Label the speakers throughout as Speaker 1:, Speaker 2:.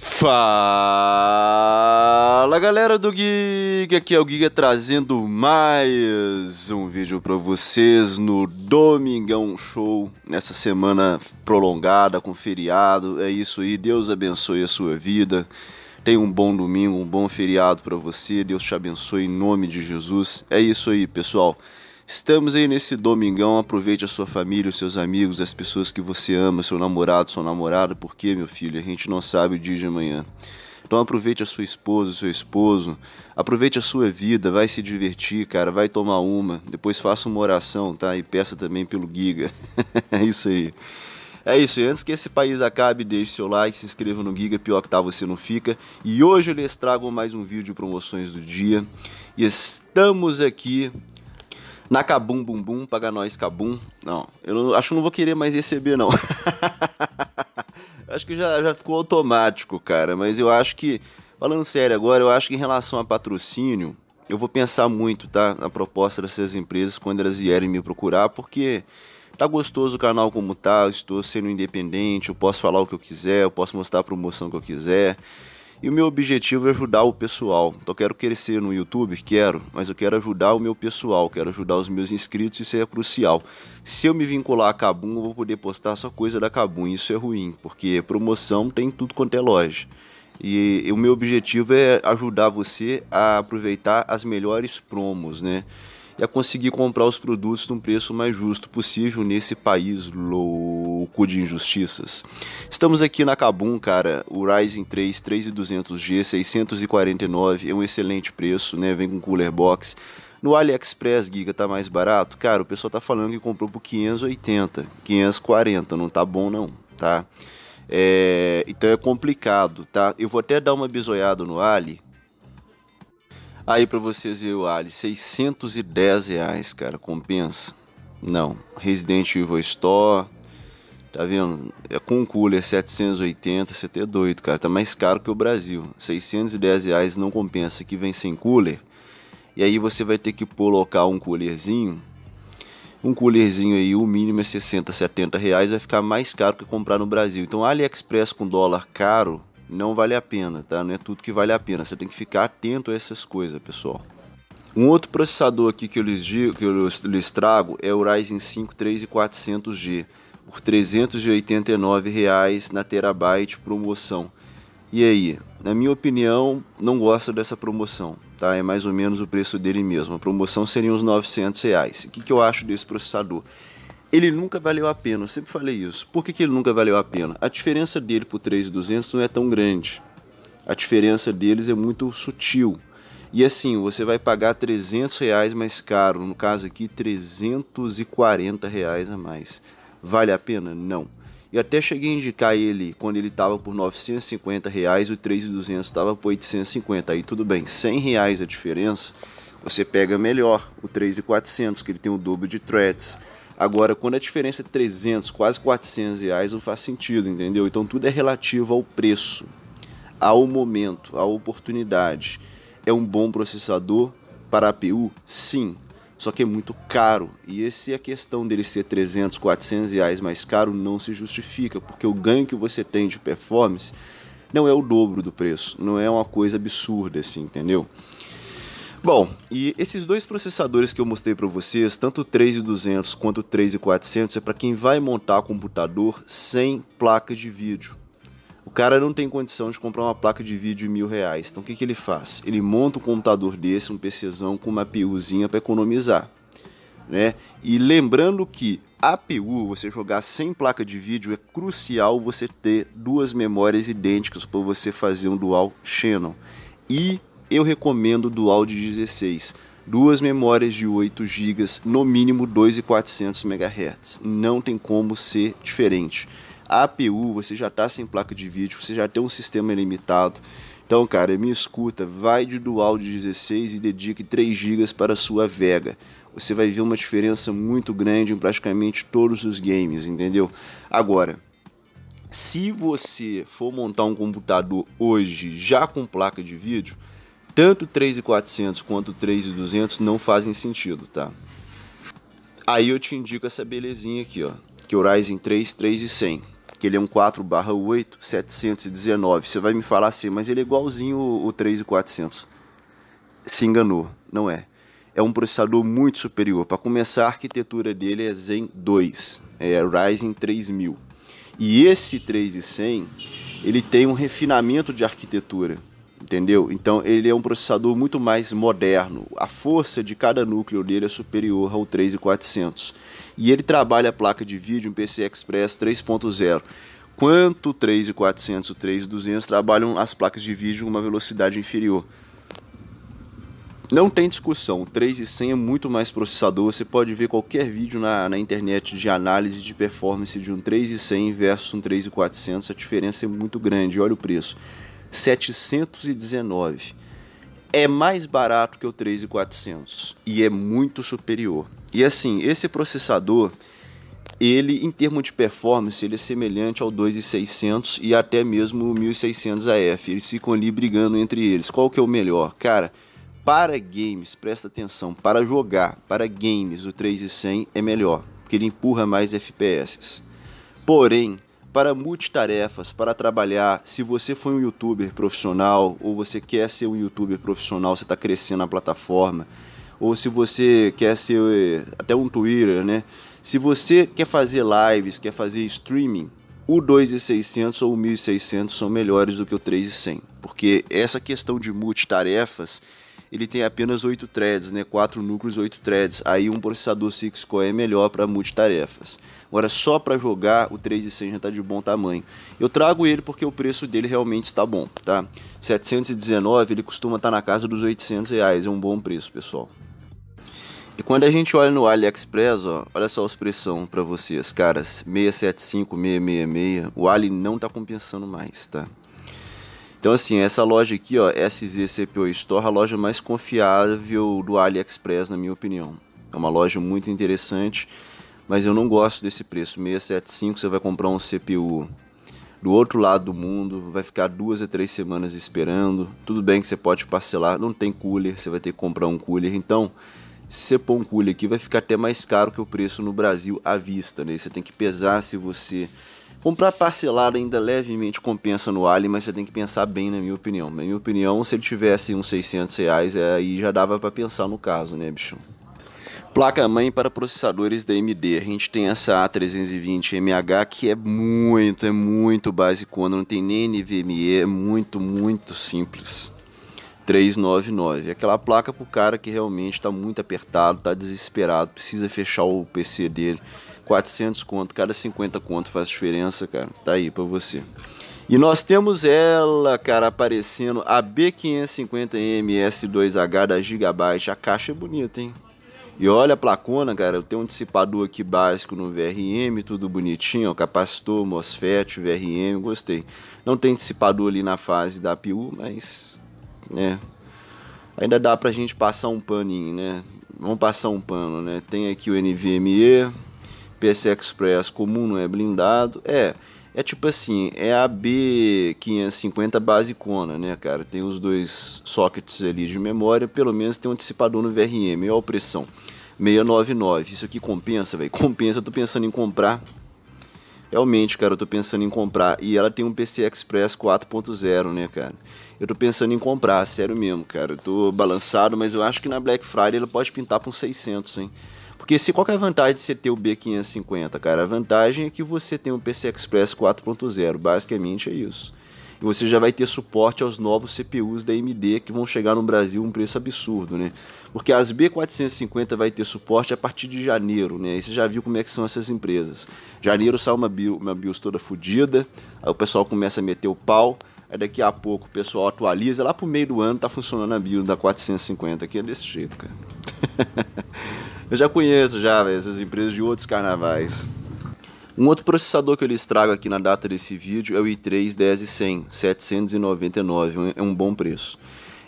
Speaker 1: Fala galera do Giga, aqui é o Giga trazendo mais um vídeo para vocês no Domingão Show, nessa semana prolongada com feriado. É isso aí, Deus abençoe a sua vida. Tenha um bom domingo, um bom feriado para você. Deus te abençoe em nome de Jesus. É isso aí, pessoal. Estamos aí nesse domingão, aproveite a sua família, os seus amigos, as pessoas que você ama, seu namorado, sua namorada, porque, meu filho, a gente não sabe o dia de amanhã. Então aproveite a sua esposa, o seu esposo, aproveite a sua vida, vai se divertir, cara, vai tomar uma, depois faça uma oração, tá? E peça também pelo Giga. é isso aí. É isso, e antes que esse país acabe, deixe seu like, se inscreva no Giga, pior que tá, você não fica. E hoje eu lhes trago mais um vídeo de promoções do dia. E estamos aqui na Cabum Bum Bum, paga nós Cabum. Não, eu não, acho que não vou querer mais receber, não. acho que já, já ficou automático, cara. Mas eu acho que, falando sério agora, eu acho que em relação a patrocínio, eu vou pensar muito, tá? Na proposta dessas empresas quando elas vierem me procurar, porque tá gostoso o canal como tá, eu estou sendo independente, eu posso falar o que eu quiser, eu posso mostrar a promoção que eu quiser. E o meu objetivo é ajudar o pessoal. Então, eu quero crescer no YouTube? Quero, mas eu quero ajudar o meu pessoal, quero ajudar os meus inscritos, isso é crucial. Se eu me vincular a Kabum, eu vou poder postar só coisa da Kabum, isso é ruim, porque promoção tem tudo quanto é loja. E, e o meu objetivo é ajudar você a aproveitar as melhores promos, né? e é a conseguir comprar os produtos num preço mais justo possível nesse país louco de injustiças. Estamos aqui na Kabum, cara. O Ryzen 3 3200G 649 é um excelente preço, né? Vem com cooler box. No AliExpress, Giga, tá mais barato? Cara, o pessoal tá falando que comprou por 580, 540, não tá bom não, tá? É, então é complicado, tá? Eu vou até dar uma bisoiada no Ali, Aí para vocês e o Ali, 610 reais, cara, compensa? Não. Resident Evil Store, tá vendo? É com cooler 780, é você tá doido, cara, tá mais caro que o Brasil. 610 reais não compensa, que vem sem cooler. E aí você vai ter que colocar um coolerzinho um coolerzinho aí, o mínimo é 60, 70 reais, vai ficar mais caro que comprar no Brasil. Então, AliExpress com dólar caro não vale a pena, tá? Não é tudo que vale a pena. Você tem que ficar atento a essas coisas, pessoal. Um outro processador aqui que eu lhes, digo, que eu lhes trago é o Ryzen 5 400 g por R$ 389 reais na Terabyte promoção. E aí, na minha opinião, não gosto dessa promoção, tá? É mais ou menos o preço dele mesmo. A promoção seria uns 900 reais. O que, que eu acho desse processador? ele nunca valeu a pena, eu sempre falei isso. Por que, que ele nunca valeu a pena? A diferença dele para o 3,200 não é tão grande. A diferença deles é muito sutil. E assim, você vai pagar 300 reais mais caro, no caso aqui 340 reais a mais. Vale a pena? Não. E até cheguei a indicar ele quando ele estava por 950 reais, o 3.200 estava por 850. Aí tudo bem, 100 reais a diferença, você pega melhor o 3.400 que ele tem o dobro de threads Agora, quando a diferença é 300, quase 400 reais, não faz sentido, entendeu? Então tudo é relativo ao preço, ao momento, à oportunidade. É um bom processador para a APU? Sim. Só que é muito caro. E esse é a questão dele ser 300, 400 reais mais caro não se justifica, porque o ganho que você tem de performance não é o dobro do preço, não é uma coisa absurda assim, entendeu? Bom, e esses dois processadores que eu mostrei para vocês, tanto o 3200 quanto o 3400, é para quem vai montar computador sem placa de vídeo. O cara não tem condição de comprar uma placa de vídeo de mil reais, então o que, que ele faz? Ele monta um computador desse, um PCzão com uma PUzinha para economizar. Né? E lembrando que a PU, você jogar sem placa de vídeo, é crucial você ter duas memórias idênticas para você fazer um dual channel. E eu recomendo dual de 16. Duas memórias de 8 GB, no mínimo 2.400 MHz. Não tem como ser diferente. A APU, você já está sem placa de vídeo, você já tem um sistema ilimitado. Então, cara, me escuta, vai de Dual de 16 e dedique 3 GB para sua Vega. Você vai ver uma diferença muito grande em praticamente todos os games, entendeu? Agora, se você for montar um computador hoje já com placa de vídeo, tanto 3,400 quanto 3,200 não fazem sentido, tá? Aí eu te indico essa belezinha aqui, ó, que é o Ryzen 3 3100, que ele é um 4 8, 719. Você vai me falar assim, mas ele é igualzinho o 3,400. Se enganou, não é. É um processador muito superior. Para começar, a arquitetura dele é Zen 2, é Ryzen 3000. E esse 3100, ele tem um refinamento de arquitetura entendeu? Então ele é um processador muito mais moderno. A força de cada núcleo dele é superior ao 3400. E ele trabalha a placa de vídeo um PCI Express 3.0. Quanto o 3400 e o 3200 trabalham as placas de vídeo uma velocidade inferior. Não tem discussão, o 3100 é muito mais processador, você pode ver qualquer vídeo na, na internet de análise de performance de um 3.100 versus um 3.400. a diferença é muito grande, olha o preço. 719 é mais barato que o 3400 e é muito superior. E assim, esse processador, ele em termos de performance, ele é semelhante ao 2600 e até mesmo o 1600 AF. Eles ficam ali brigando entre eles. Qual que é o melhor? Cara, para games, presta atenção, para jogar, para games, o 3100 é melhor, porque ele empurra mais FPS. Porém, para multitarefas, para trabalhar. Se você foi um youtuber profissional ou você quer ser um youtuber profissional, você está crescendo na plataforma, ou se você quer ser eh, até um Twitter, né? Se você quer fazer lives, quer fazer streaming, o 2600 ou o 1600 são melhores do que o 3100, porque essa questão de multitarefas ele tem apenas 8 threads, né? 4 núcleos, 8 threads. Aí um processador 6 core é melhor para multitarefas. Agora, só para jogar, o 3.100 já está de bom tamanho. Eu trago ele porque o preço dele realmente está bom, tá? 719, ele costuma estar tá na casa dos 800 reais, é um bom preço, pessoal. E quando a gente olha no AliExpress, ó, olha só a expressão para vocês, caras, 675, 666, o Ali não está compensando mais, tá? Então, assim, essa loja aqui, ó, SZCPO Store, a loja mais confiável do AliExpress, na minha opinião. É uma loja muito interessante, mas eu não gosto desse preço. 675, você vai comprar um CPU do outro lado do mundo, vai ficar duas a três semanas esperando. Tudo bem que você pode parcelar, não tem cooler, você vai ter que comprar um cooler. Então, se você pôr um cooler aqui, vai ficar até mais caro que o preço no Brasil à vista, né? Você tem que pesar se você Comprar parcelado ainda levemente compensa no Alien, mas você tem que pensar bem, na minha opinião. Na minha opinião, se ele tivesse uns 600 reais, é, aí já dava para pensar no caso, né, bicho? Placa-mãe para processadores da AMD. A gente tem essa A320MH que é muito, é muito básico. não tem nem NVMe, é muito, muito simples. 399. Aquela placa para o cara que realmente está muito apertado, está desesperado, precisa fechar o PC dele 400 conto, cada 50 conto faz diferença, cara. Tá aí para você. E nós temos ela, cara, aparecendo a B550M S2H da Gigabyte. A caixa é bonita, hein? E olha a placona, cara, eu tenho um dissipador aqui básico no VRM, tudo bonitinho, ó, capacitor, MOSFET, VRM, gostei. Não tem dissipador ali na fase da PU, mas, né, ainda dá pra gente passar um paninho, né? Vamos passar um pano, né? Tem aqui o NVMe, PSA Express comum, não é blindado. É, é tipo assim, é a B550 basicona, né, cara? Tem os dois sockets ali de memória, pelo menos tem um dissipador no VRM, olha a pressão. 699, isso aqui compensa, velho? Compensa, eu tô pensando em comprar. Realmente, cara, eu tô pensando em comprar. E ela tem um PC Express 4.0, né, cara? Eu tô pensando em comprar, sério mesmo, cara. Eu tô balançado, mas eu acho que na Black Friday ela pode pintar pra uns 600, hein? Porque se qual é a vantagem de você ter o B550, cara? A vantagem é que você tem o PC Express 4.0, basicamente é isso. E você já vai ter suporte aos novos CPUs da AMD que vão chegar no Brasil a um preço absurdo, né? Porque as B450 vai ter suporte a partir de janeiro, né? E você já viu como é que são essas empresas. Janeiro sai uma, uma BIOS toda fodida, aí o pessoal começa a meter o pau, Aí daqui a pouco o pessoal atualiza, lá pro meio do ano tá funcionando a BIOS da 450, que é desse jeito, cara. Eu já conheço já véio, essas empresas de outros carnavais. Um outro processador que eu lhes trago aqui na data desse vídeo é o i3 10100 799, é um bom preço.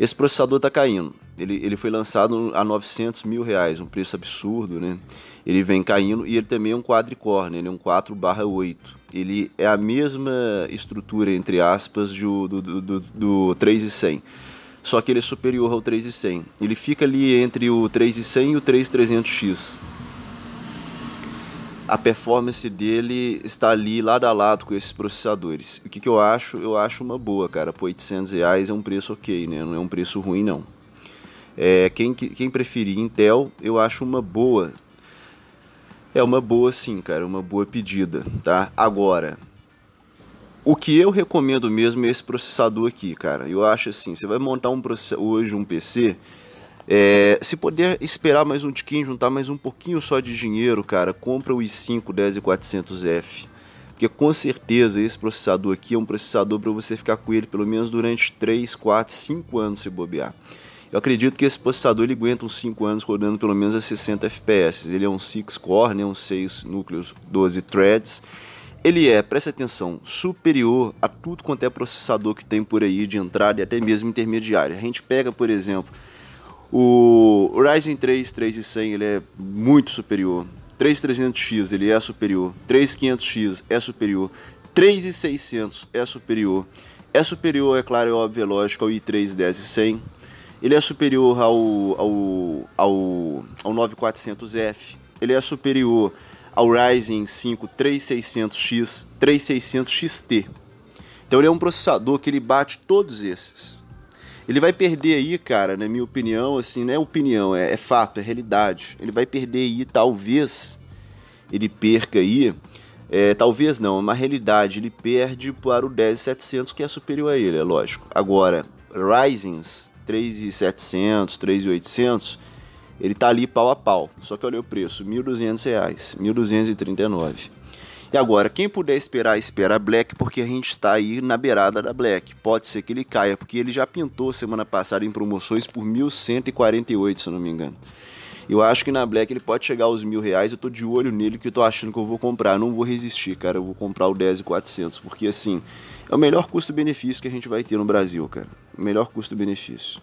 Speaker 1: Esse processador está caindo. Ele, ele foi lançado a 900 mil reais, um preço absurdo, né? Ele vem caindo e ele também é um quadricorne, ele é um 4/8. Ele é a mesma estrutura, entre aspas, do, do, do, do 3100 só que ele é superior ao 3100. Ele fica ali entre o 3100 e o 3300X. A performance dele está ali lado a lado com esses processadores. O que, que eu acho? Eu acho uma boa, cara. Por 800 reais é um preço ok, né? Não é um preço ruim, não. É, quem, quem preferir Intel, eu acho uma boa. É uma boa sim, cara, uma boa pedida, tá? Agora, o que eu recomendo mesmo é esse processador aqui, cara. Eu acho assim, você vai montar um hoje um PC, é, se puder esperar mais um tiquinho, juntar mais um pouquinho só de dinheiro, cara, compra o i5 10400F. Porque com certeza esse processador aqui é um processador para você ficar com ele pelo menos durante 3, 4, 5 anos se bobear. Eu acredito que esse processador ele aguenta uns 5 anos rodando pelo menos a 60 FPS. Ele é um 6 core, né, um 6 núcleos, 12 threads ele é, preste atenção, superior a tudo quanto é processador que tem por aí de entrada e até mesmo intermediária. A gente pega, por exemplo, o Ryzen 3 3100, ele é muito superior. 3300X, ele é superior. 3500X é superior. 3600 é superior. É superior, é claro, é óbvio, é lógico, ao i3 10100. Ele é superior ao, ao, ao, ao 9400F. Ele é superior ao Ryzen 5 3600X, 3600XT. Então ele é um processador que ele bate todos esses. Ele vai perder aí, cara, na minha opinião, assim, não é opinião, é, é fato, é realidade. Ele vai perder aí, talvez, ele perca aí, é, talvez não, é uma realidade ele perde para o 10700 que é superior a ele, é lógico. Agora, Ryzen 3700, 3800 ele tá ali pau a pau. Só que olha o preço, R$ 1.200, 1.239. E agora, quem puder esperar, espera a Black, porque a gente está aí na beirada da Black. Pode ser que ele caia, porque ele já pintou semana passada em promoções por 1.148, se eu não me engano. Eu acho que na Black ele pode chegar aos mil reais. Eu tô de olho nele que eu tô achando que eu vou comprar. Eu não vou resistir, cara. Eu vou comprar o 10,400, porque assim é o melhor custo-benefício que a gente vai ter no Brasil, cara. O melhor custo-benefício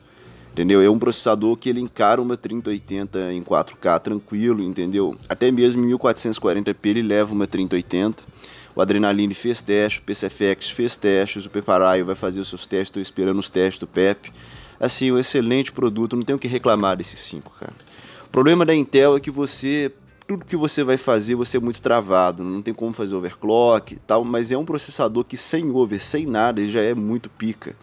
Speaker 1: entendeu? É um processador que ele encara uma 3080 em 4K tranquilo, entendeu? Até mesmo em 1440p ele leva uma 3080. O Adrenaline fez teste, o PCFX fez testes, o Peparaio vai fazer os seus testes, estou esperando os testes do PEP. Assim, um excelente produto, não tenho o que reclamar desses 5, cara. O problema da Intel é que você tudo que você vai fazer você é muito travado, não tem como fazer overclock e tal, mas é um processador que sem over, sem nada, ele já é muito pica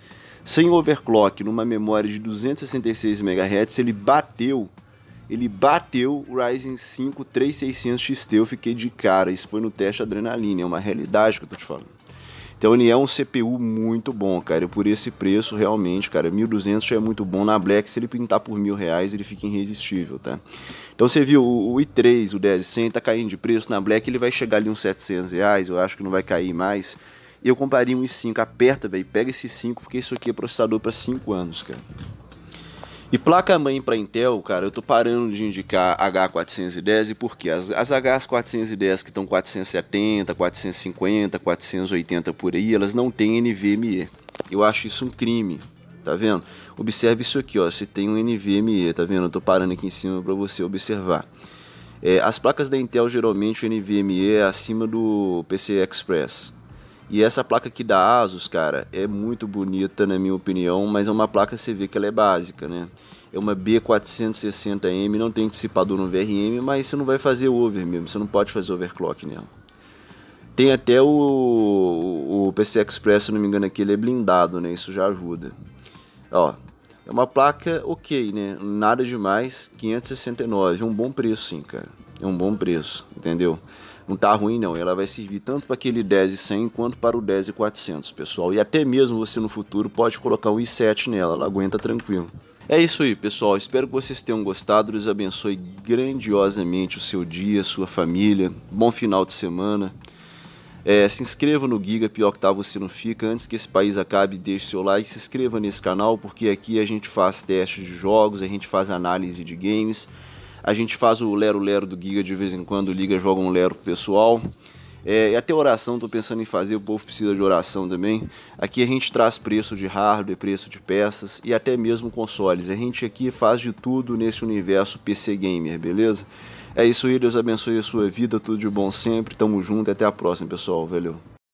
Speaker 1: sem overclock, numa memória de 266 MHz, ele bateu, ele bateu o Ryzen 5 3600 XT, eu fiquei de cara, isso foi no teste Adrenalina, é uma realidade que eu tô te falando. Então ele é um CPU muito bom, cara, por esse preço realmente, cara, 1200 já é muito bom, na Black se ele pintar por mil reais ele fica irresistível, tá? Então você viu, o, o i3, o 10 100 tá caindo de preço, na Black ele vai chegar ali uns 700 reais, eu acho que não vai cair mais, eu compraria um i5. Aperta, velho. Pega esse 5, porque isso aqui é processador para 5 anos, cara. E placa-mãe para Intel, cara, eu tô parando de indicar H410 e por quê? As, as H410 que estão 470, 450, 480 por aí, elas não têm NVMe. Eu acho isso um crime, tá vendo? Observe isso aqui, ó, se tem um NVMe, tá vendo? Eu tô parando aqui em cima para você observar. É, as placas da Intel, geralmente, o NVMe é acima do PCI Express. E essa placa aqui da Asus, cara, é muito bonita na minha opinião, mas é uma placa você vê que ela é básica, né? É uma B460M, não tem dissipador no VRM, mas você não vai fazer over mesmo, você não pode fazer overclock nela. Tem até o, o, PC Express, se não me engano aqui, ele é blindado, né? Isso já ajuda. Ó, é uma placa ok, né? Nada demais, 569, é um bom preço sim, cara. É um bom preço, entendeu? não tá ruim não. Ela vai servir tanto para aquele 10 e 100 quanto para o 10 e 400, pessoal. E até mesmo você no futuro pode colocar um i7 nela, ela aguenta tranquilo. É isso aí, pessoal. Espero que vocês tenham gostado. Deus abençoe grandiosamente o seu dia, sua família. Bom final de semana. É, se inscreva no Giga, pior que tá, você não fica. Antes que esse país acabe, deixe seu like, se inscreva nesse canal, porque aqui a gente faz testes de jogos, a gente faz análise de games. A gente faz o lero-lero do Giga de vez em quando, Liga joga um lero pro pessoal. É, até oração estou pensando em fazer, o povo precisa de oração também. Aqui a gente traz preço de hardware, preço de peças e até mesmo consoles. A gente aqui faz de tudo nesse universo PC Gamer, beleza? É isso aí, Deus abençoe a sua vida, tudo de bom sempre. Tamo junto e até a próxima, pessoal. Valeu.